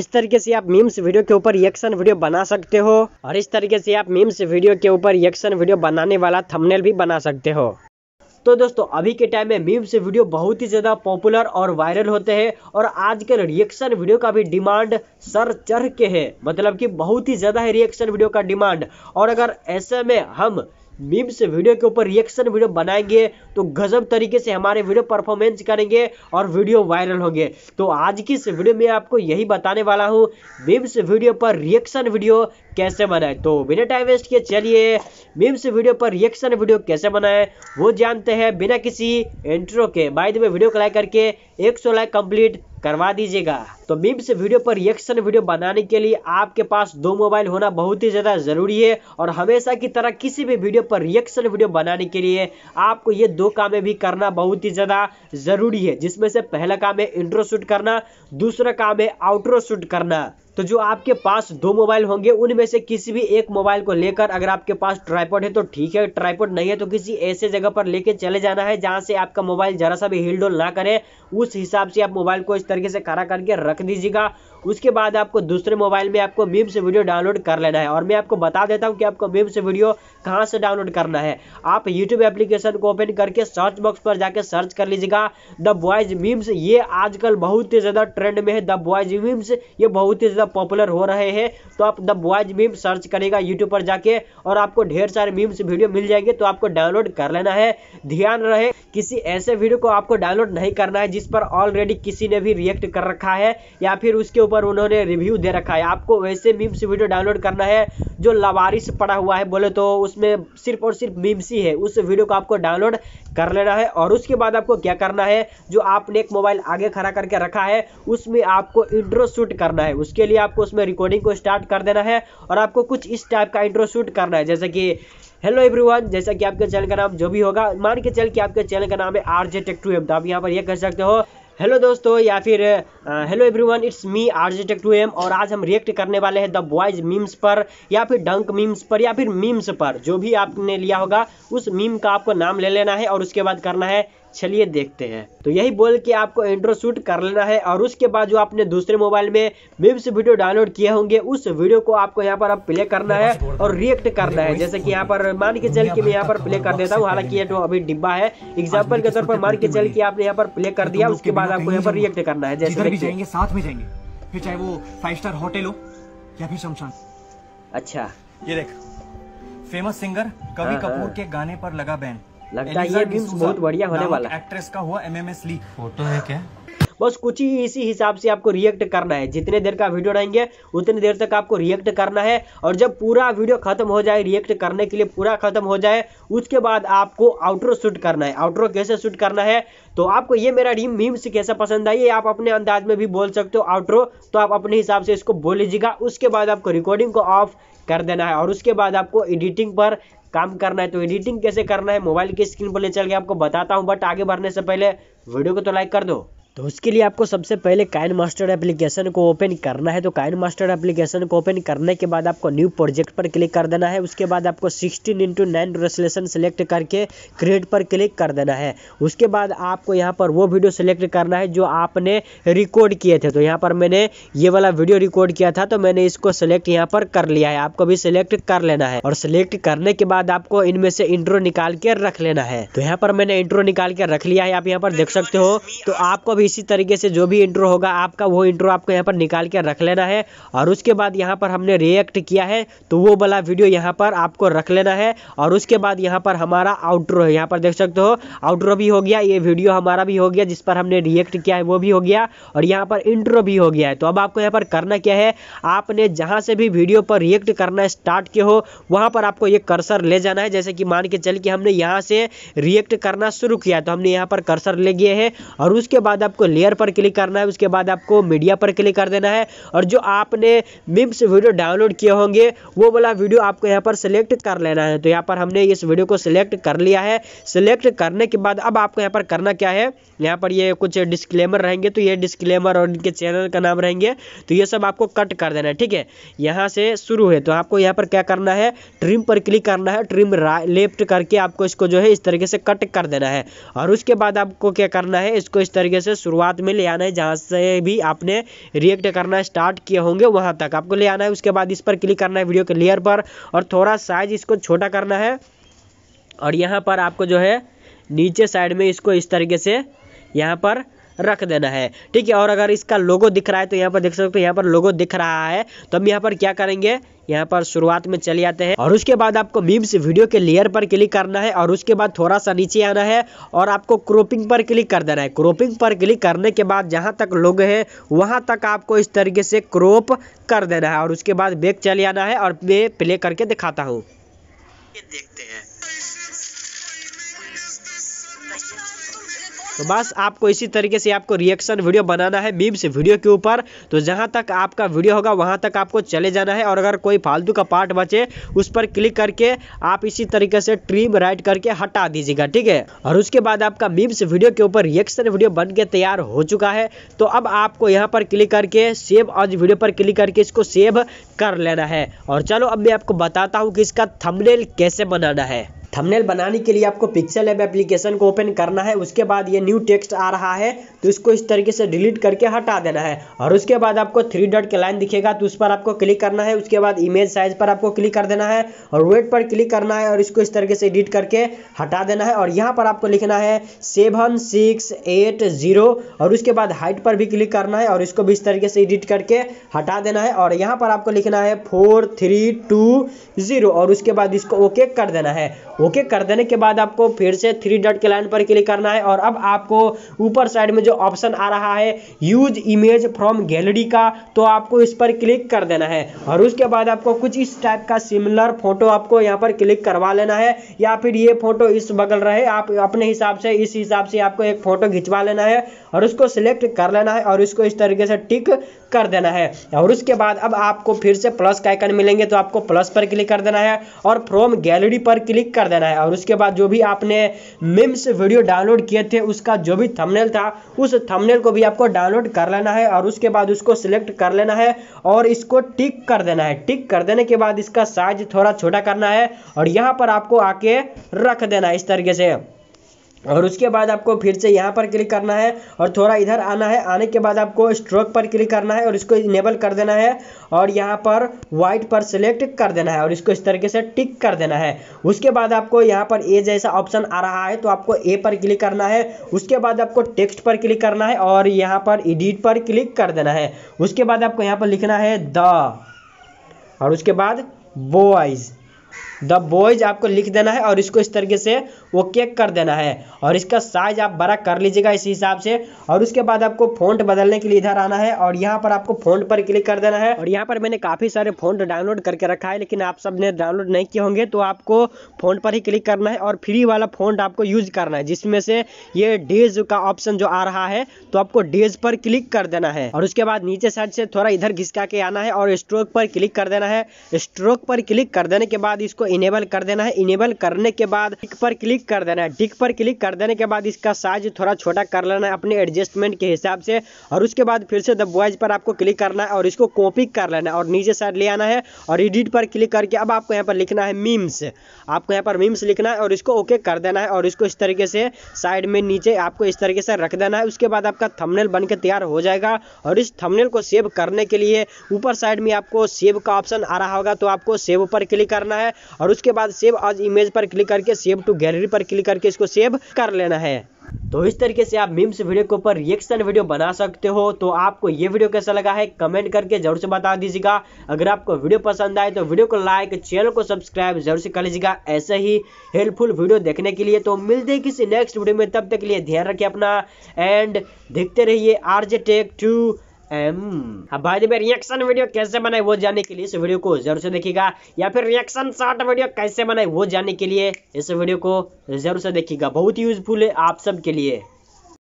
इस तरीके से आप मीम्स वीडियो के ऊपर रिएक्शन वीडियो बना सकते हो और इस तरीके से आप मीम्स वीडियो के ऊपर रिएक्शन वीडियो बनाने वाला थंबनेल भी बना सकते हो तो दोस्तों अभी के टाइम में मीम्स वीडियो बहुत ही ज़्यादा पॉपुलर और वायरल होते हैं और आजकल रिएक्शन वीडियो का भी डिमांड सर चढ़ के है मतलब कि बहुत ही ज़्यादा है रिएक्शन वीडियो का डिमांड और अगर ऐसे में हम मीम्स वीडियो के ऊपर रिएक्शन वीडियो बनाएंगे तो गजब तरीके से हमारे वीडियो परफॉर्मेंस करेंगे और वीडियो वायरल होंगे तो आज की इस वीडियो में आपको यही बताने वाला हूँ मीम्स वीडियो पर रिएक्शन वीडियो कैसे बनाए तो बिना टाइम वेस्ट किए चलिए मीम्स वीडियो पर रिएक्शन वीडियो कैसे बनाए वो जानते हैं बिना किसी इंट्रो के बाद में वीडियो को लाइक करके एक लाइक कंप्लीट करवा दीजिएगा तो मीम्स वीडियो पर रिएक्शन वीडियो बनाने के लिए आपके पास दो मोबाइल होना बहुत ही ज़्यादा ज़रूरी है और हमेशा की तरह किसी भी वीडियो पर रिएक्शन वीडियो बनाने के लिए आपको ये दो कामें भी करना बहुत ही ज़्यादा ज़रूरी है जिसमें से पहला काम है इंट्रो शूट करना दूसरा काम है आउट्रो शूट करना तो जो आपके पास दो मोबाइल होंगे उनमें से किसी भी एक मोबाइल को लेकर अगर आपके पास ट्राईपोड है तो ठीक है ट्राईपोड नहीं है तो किसी ऐसे जगह पर लेके चले जाना है जहाँ से आपका मोबाइल जरा सा भी हिलडोल ना करे उस हिसाब से आप मोबाइल को इस तरीके से खड़ा करके रख दीजिएगा उसके बाद आपको दूसरे मोबाइल में आपको मीम से वीडियो डाउनलोड कर लेना है और मैं आपको बता देता हूँ कि आपको मीम से वीडियो कहाँ से डाउनलोड करना है आप यूट्यूब एप्लीकेशन को ओपन करके सर्च बॉक्स पर जाकर सर्च कर लीजिएगा द बॉयज मीम्स ये आजकल बहुत ही ज़्यादा ट्रेंड में है द बॉयज मीम्स ये बहुत ही ज़्यादा पॉपुलर हो रहे हैं तो आप द बॉयज मीम सर्च करेगा यूट्यूब पर जाके और आपको ढेर सारे मीम्स वीडियो मिल जाएंगे तो आपको डाउनलोड कर लेना है ध्यान रहे किसी ऐसे वीडियो को आपको डाउनलोड नहीं करना है जिस पर ऑलरेडी किसी ने भी रिएक्ट कर रखा है या फिर उसके ऊपर उन्होंने रिव्यू दे रखा है आपको वैसे मीम्स वीडियो डाउनलोड करना है जो लवारिस पड़ा हुआ है बोले तो उसमें सिर्फ और सिर्फ मीम्स ही है उस वीडियो को आपको डाउनलोड कर लेना है और उसके बाद आपको क्या करना है जो आपने एक मोबाइल आगे खड़ा करके रखा है उसमें आपको इंट्रो शूट करना है उसके लिए आपको उसमें रिकॉर्डिंग को स्टार्ट कर देना है और आपको कुछ इस टाइप का इंट्रो शूट करना है जैसे कि हेलो एवरीवन जैसा कि आपके चैनल का नाम जो भी होगा मान के चल कि आपके चैनल का नाम है R J tech two M तो आप यहाँ पर यह कह सकते हो हेलो दोस्तों या फिर hello everyone it's me RJ tech two M और आज हम रिएक्ट करने वाले हैं द बॉयज मीम्स पर या फिर डंक मीम्स पर या फिर मीम्स पर जो भी आपने लिया होगा उस मीम का आपको नाम ले लेना है और उसके बाद करना है चलिए देखते हैं तो यही बोल के आपको इंट्रो शूट कर लेना है और उसके बाद जो आपने दूसरे मोबाइल में मिप्स वीडियो डाउनलोड किए होंगे उस वीडियो को आपको यहाँ पर अब प्ले करना है और रिएक्ट करना है जैसे कि यहाँ पर मान के चल के मैं यहाँ पर प्ले कर देता हूँ हालांकि ये तो अभी डिब्बा है एग्जाम्पल के तौर पर मान के चल के आपने यहाँ पर प्ले कर दिया उसके बाद आपको यहाँ पर रिएक्ट करना है जैसे साथ में जाएंगे फिर चाहे वो फाइव स्टार होटल हो या फिर शमशान अच्छा ये देख फेमस सिंगर कवि कपूर के गाने पर लगा बैन लगता है ये भी बहुत बढ़िया होने वाला है एक्ट्रेस का हुआ एमएमएस लीक फोटो है क्या बस कुछ ही इसी हिसाब से आपको रिएक्ट करना है जितने देर का वीडियो रहेंगे उतने देर तक आपको रिएक्ट करना है और जब पूरा वीडियो खत्म हो जाए रिएक्ट करने के लिए पूरा खत्म हो जाए उसके बाद आपको आउटरो शूट करना है आउटरो कैसे शूट करना है तो आपको ये मेरा रीम मीम्स कैसा पसंद आई आप अपने अंदाज में भी बोल सकते हो आउटरो तो आप अपने हिसाब से इसको बोल लीजिएगा उसके बाद आपको रिकॉर्डिंग को ऑफ कर देना है और उसके बाद आपको एडिटिंग पर काम करना है तो एडिटिंग कैसे करना है मोबाइल की स्क्रीन पर ले चल के आपको बताता हूँ बट आगे बढ़ने से पहले वीडियो को तो लाइक कर दो तो उसके लिए आपको सबसे पहले काइन मास्टर एप्लीकेशन को ओपन करना है तो काइन मास्टर एप्लीकेशन को ओपन करने के बाद आपको न्यू प्रोजेक्ट पर क्लिक कर देना है उसके बाद आपको sixteen into nine resolution select करके क्रिएट पर क्लिक कर देना है उसके बाद आपको यहाँ पर वो वीडियो सेलेक्ट करना है जो आपने रिकॉर्ड किए थे तो यहाँ पर मैंने ये वाला वीडियो रिकॉर्ड किया था तो मैंने इसको सेलेक्ट यहाँ पर कर लिया है आपको भी सिलेक्ट कर लेना है और सिलेक्ट करने के बाद आपको इनमें से इंट्रो निकाल के रख लेना है तो यहाँ पर मैंने इंट्रो निकाल के रख लिया है आप यहाँ पर देख सकते हो तो आपको भी इसी तरीके से जो भी इंट्रो होगा आपका वो इंट्रो आपको यहाँ पर निकाल के रख लेना है और उसके बाद यहाँ पर हमने रिएक्ट किया है तो वो वाला वीडियो यहाँ पर आपको रख लेना है और उसके बाद यहाँ पर हमारा आउट्रो है यहाँ पर देख सकते हो आउट्रो भी हो गया ये वीडियो हमारा भी हो गया जिस पर हमने रिएक्ट किया है वो भी हो गया और यहाँ पर इंट्रो भी हो गया है तो अब आपको यहाँ पर करना क्या है आपने जहाँ से भी वीडियो पर रिएक्ट करना स्टार्ट किया हो वहाँ पर आपको ये कर्सर ले जाना है जैसे कि मान के चल के हमने यहाँ से रिएक्ट करना शुरू किया तो हमने यहाँ पर कर्सर ले गए हैं और उसके बाद आप आपको लेयर पर क्लिक करना है उसके बाद आपको मीडिया पर क्लिक कर देना है और जो आपने मिम्स वीडियो डाउनलोड किए होंगे वो वाला वीडियो आपको यहाँ पर सिलेक्ट कर लेना है तो यहाँ पर हमने इस वीडियो को सिलेक्ट कर लिया है सिलेक्ट करने के बाद अब आपको यहाँ पर करना क्या है यहाँ पर ये कुछ डिस्क्लेमर रहेंगे तो ये डिस्क्लेमर और इनके चैनल का नाम रहेंगे तो ये सब आपको कट कर देना है ठीक है यहाँ से शुरू है तो आपको यहाँ पर क्या करना है ट्रिम पर क्लिक करना है ट्रिम लेफ्ट करके आपको इसको जो है इस तरीके से कट कर देना है और उसके बाद आपको क्या करना है इसको इस तरीके से शुरुआत में ले आना है जहाँ से भी आपने रिएक्ट करना स्टार्ट किए होंगे वहाँ तक आपको ले आना है उसके बाद इस पर क्लिक करना है वीडियो के लेयर पर और थोड़ा साइज इसको छोटा करना है और यहाँ पर आपको जो है नीचे साइड में इसको इस तरीके से यहाँ पर रख देना है ठीक है और अगर इसका लोगो दिख रहा है तो यहाँ पर देख सकते हो यहाँ पर लोगो दिख रहा है तो हम यहाँ पर क्या करेंगे यहाँ पर शुरुआत में चले आते हैं और उसके बाद आपको मीम्स वीडियो के लेयर पर क्लिक करना है और उसके बाद थोड़ा सा नीचे आना है और आपको क्रोपिंग पर क्लिक कर देना है क्रोपिंग पर क्लिक करने के बाद जहाँ तक लोग हैं वहाँ तक आपको इस तरीके से क्रोप कर देना है और उसके बाद बैग चले आना है और मैं प्ले करके दिखाता हूँ देखते हैं तो बस आपको इसी तरीके से आपको रिएक्शन वीडियो बनाना है मीम से वीडियो के ऊपर तो जहां तक आपका वीडियो होगा वहां तक आपको चले जाना है और अगर कोई फालतू का पार्ट बचे उस पर क्लिक करके आप इसी तरीके से ट्रिम राइट करके हटा दीजिएगा ठीक है और उसके बाद आपका मीम से वीडियो के ऊपर रिएक्शन वीडियो बन के तैयार हो चुका है तो अब आपको यहाँ पर क्लिक करके सेव आज वीडियो पर क्लिक करके इसको सेव कर लेना है और चलो अब मैं आपको बताता हूँ कि इसका थमनेल कैसे बनाना है थंबनेल बनाने के लिए आपको पिक्सेल एब एप्लीकेशन को ओपन करना है उसके बाद ये न्यू टेक्स्ट आ रहा है तो इसको इस तरीके से डिलीट करके हटा देना है और उसके बाद आपको थ्री डॉट के लाइन दिखेगा तो उस पर आपको क्लिक करना है उसके बाद इमेज साइज पर आपको क्लिक कर देना है और वेट पर क्लिक करना है और इसको इस तरीके से एडिट करके हटा देना है और यहाँ पर आपको लिखना है सेवन सिक्स एट जीरो और उसके बाद हाइट पर भी क्लिक करना है और इसको भी इस तरीके से एडिट करके हटा देना है और यहाँ पर आपको लिखना है फोर थ्री टू जीरो और उसके बाद इसको ओके कर देना है ओके कर देने के बाद आपको फिर से थ्री डॉट के लाइन पर क्लिक करना है और अब आपको ऊपर साइड में जो ऑप्शन आ रहा है यूज इमेज फ्रॉम गैलरी का तो आपको इस पर क्लिक कर देना है और उसके बाद आपको कुछ इस टाइप का सिमिलर फोटो आपको यहाँ पर क्लिक करवा लेना है या फिर ये फोटो इस बगल रहे आप अपने हिसाब से इस हिसाब से आपको एक फोटो खिंचवा लेना है और उसको सिलेक्ट कर लेना है और इसको इस तरीके से टिक कर देना है और उसके बाद अब आपको फिर से प्लस का आइकन मिलेंगे तो आपको प्लस पर क्लिक कर देना है और फ्रॉम गैलरी पर क्लिक कर देना है और उसके बाद जो भी आपने मिम्स वीडियो डाउनलोड किए थे उसका जो भी थंबनेल था उस थंबनेल को भी आपको डाउनलोड कर लेना है और उसके बाद उसको सिलेक्ट कर लेना है और इसको टिक कर देना है टिक कर देने के बाद इसका साइज थोड़ा छोटा करना है और यहाँ पर आपको आके रख देना है इस तरीके से और उसके बाद आपको फिर से यहाँ पर क्लिक करना है और थोड़ा इधर आना है आने के बाद आपको स्ट्रोक पर क्लिक करना है और इसको इनेबल कर देना है और यहाँ पर वाइट पर सिलेक्ट कर देना है और इसको इस तरीके से टिक कर देना है उसके बाद आपको यहाँ पर ए जैसा ऑप्शन आ रहा है तो आपको ए पर क्लिक करना है उसके बाद आपको टेक्स्ट पर क्लिक करना है और यहाँ पर एडिट पर क्लिक कर देना है उसके बाद आपको यहाँ पर लिखना है द और उसके बाद बॉयज़ द बॉयज आपको लिख देना है और इसको इस तरीके से वो केक कर देना है और इसका साइज आप बड़ा कर लीजिएगा इस हिसाब से और उसके बाद आपको फोन बदलने के लिए इधर आना है और यहाँ पर आपको फोन पर क्लिक कर देना है और यहाँ पर मैंने काफी सारे फोन डाउनलोड करके रखा है लेकिन आप सब ने डाउनलोड नहीं किए होंगे तो आपको फोन पर ही क्लिक करना है और फ्री वाला फोन आपको यूज करना है जिसमें से ये डेज का ऑप्शन जो आ रहा है तो आपको डेज पर क्लिक कर देना है और उसके बाद नीचे साइड से थोड़ा इधर घिसका के आना है और स्ट्रोक पर क्लिक कर देना है स्ट्रोक पर क्लिक कर देने के बाद इसको इनेबल कर देना है इनेबल करने के बाद पर क्लिक क्लिक कर देना है टिक पर क्लिक कर देने के बाद इसका साइज थोड़ा छोटा कर लेना है अपने एडजस्टमेंट के हिसाब से और उसके बाद फिर से द बॉयज पर आपको क्लिक करना है और इसको कॉपी कर लेना है और नीचे साइड ले आना है और एडिट पर क्लिक करके अब आपको यहाँ पर लिखना है मीम्स आपको यहाँ पर मीम्स लिखना है और इसको ओके कर देना है और इसको इस तरीके से साइड में नीचे आपको इस तरीके से रख देना है उसके बाद आपका थमनेल बन के तैयार हो जाएगा और इस थमनेल को सेव करने के लिए ऊपर साइड में आपको सेव का ऑप्शन आ रहा होगा तो आपको सेव पर क्लिक करना है और उसके बाद सेव आज इमेज पर क्लिक करके सेव टू गैलरी पर क्लिक करके इसको सेव कर लेना है तो इस तरीके से आप मीम्स वीडियो के ऊपर रिएक्शन वीडियो बना सकते हो तो आपको ये वीडियो कैसा लगा है कमेंट करके जरूर से बता दीजिएगा अगर आपको वीडियो पसंद आए तो वीडियो को लाइक चैनल को सब्सक्राइब जरूर से कर लीजिएगा ऐसे ही हेल्पफुल वीडियो देखने के लिए तो मिलते हैं किसी नेक्स्ट वीडियो में तब तक के लिए ध्यान रखिए अपना एंड देखते रहिए आरजे टेक टू एम अब हाँ, भाई देखिए रिएक्शन वीडियो कैसे बनाए वो जानने के लिए इस वीडियो को जरूर से देखिएगा या फिर रिएक्शन शॉर्ट वीडियो कैसे बनाए वो जानने के लिए इस वीडियो को जरूर से देखिएगा बहुत यूजफुल है आप सब के लिए